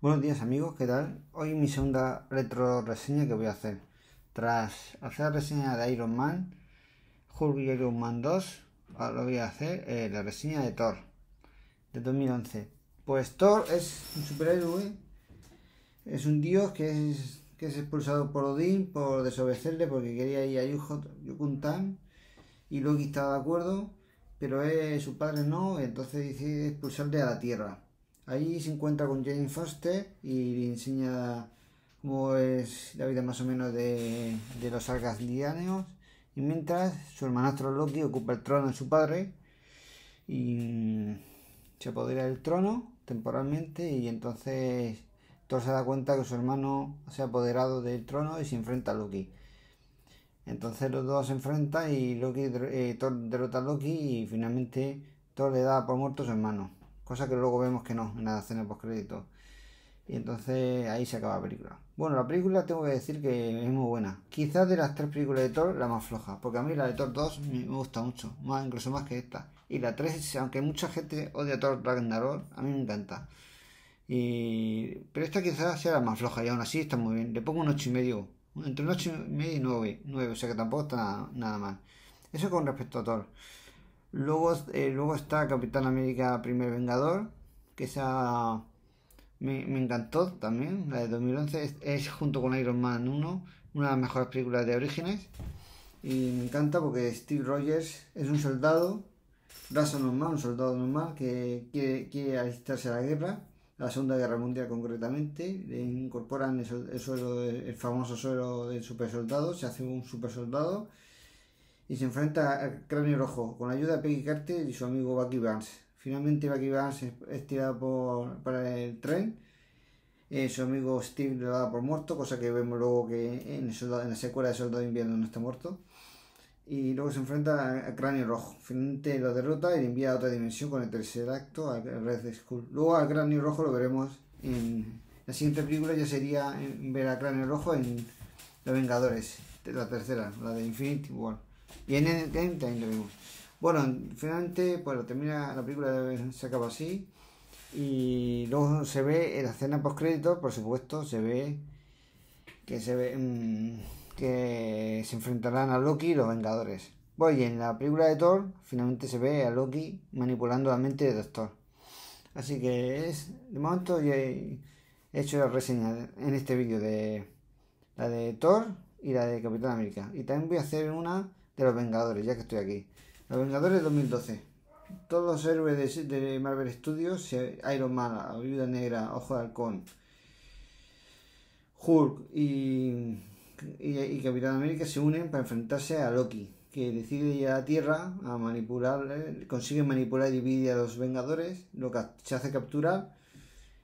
Buenos días amigos, ¿qué tal? Hoy mi segunda retro reseña que voy a hacer. Tras hacer la reseña de Iron Man, Hulk y Iron Man 2, ahora voy a hacer eh, la reseña de Thor, de 2011. Pues Thor es un superhéroe, es un dios que es, es expulsado por Odín por desobedecerle porque quería ir a Yukuntan y Loki estaba de acuerdo, pero eh, su padre no, entonces decide expulsarle a la Tierra Ahí se encuentra con Jane Foster y le enseña cómo es la vida más o menos de, los argaslianos. Y mientras su hermanastro Loki ocupa el trono de su padre y se apodera del trono temporalmente y entonces Thor se da cuenta que su hermano se ha apoderado del trono y se enfrenta a Loki. Entonces los dos se enfrentan y Loki, eh, Thor derrota a Loki y finalmente Thor le da por muerto a su hermano cosa que luego vemos que no, en la post postcrédito. Y entonces ahí se acaba la película. Bueno, la película tengo que decir que es muy buena. Quizás de las tres películas de Thor, la más floja. Porque a mí la de Thor 2 me gusta mucho. Más, incluso más que esta. Y la 3, aunque mucha gente odia Thor Ragnarok, a mí me encanta. Y... Pero esta quizás sea la más floja y aún así está muy bien. Le pongo un 8 y medio. Entre un 8 y medio y 9. o sea que tampoco está nada mal. Eso con respecto a Thor. Luego, eh, luego está Capitán América Primer Vengador, que esa me, me encantó también, la de 2011. Es, junto con Iron Man 1, una de las mejores películas de Orígenes. Y me encanta porque Steve Rogers es un soldado, raso normal, un soldado normal que quiere, alistarse a la guerra, la Segunda Guerra Mundial concretamente. Le incorporan el, suelo, el famoso suelo del super soldado, se hace un super soldado y se enfrenta a Cráneo Rojo con la ayuda de Peggy Carter y su amigo Bucky Barnes. Finalmente Bucky Barnes es tirado para el tren. Eh, su amigo Steve le da por muerto, cosa que vemos luego que en, la secuela de Soldado de Invierno no está muerto. Y luego se enfrenta a Cráneo Rojo. Finalmente lo derrota y le envía a otra dimensión con el tercer acto al Red Skull. Luego a Cráneo Rojo lo veremos en la siguiente película, ya sería ver a Cráneo Rojo en Los Vengadores, la tercera, la de Infinity War. Y en el también lo vimos. Bueno, finalmente, pues termina la película, se acaba así. Y luego se ve en la escena post crédito, por supuesto, se ve que se ve mm, que se enfrentarán a Loki y los Vengadores. Bueno, y en la película de Thor finalmente se ve a Loki manipulando la mente de Doctor. Así que es de momento ya he hecho la reseña en este vídeo de la de Thor y la de Capitán América. Y también voy a hacer una de los Vengadores, ya que estoy aquí. Los Vengadores 2012. Todos los héroes de, Marvel Studios, eh, Iron Man, Viuda Negra, Ojo de Halcón, Hulk y, y, Capitán América se unen para enfrentarse a Loki, que decide ir a la Tierra a manipular, eh, consigue manipular y dividir a los Vengadores, lo se hace capturar,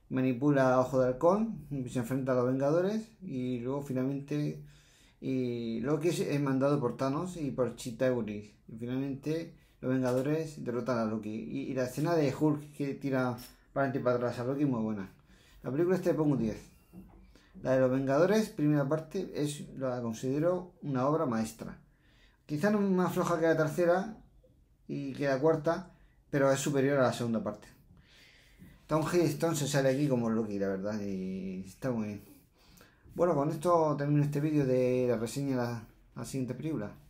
manipula a Ojo de Halcón, se enfrenta a los Vengadores y luego finalmente y Loki es mandado por Thanos y por Chitauri. Y finalmente los Vengadores derrotan a Loki. Y, la escena de Hulk que tira para adelante y para atrás a Loki es muy buena. La película este le pongo 10. La de los Vengadores, primera parte, es la considero una obra maestra. Quizá no es más floja que la tercera y que la cuarta, pero es superior a la segunda parte. Tom Hiddleston se sale aquí como Loki, la verdad, y está muy bien. Bueno, con esto termino este vídeo de la reseña de la, siguiente película.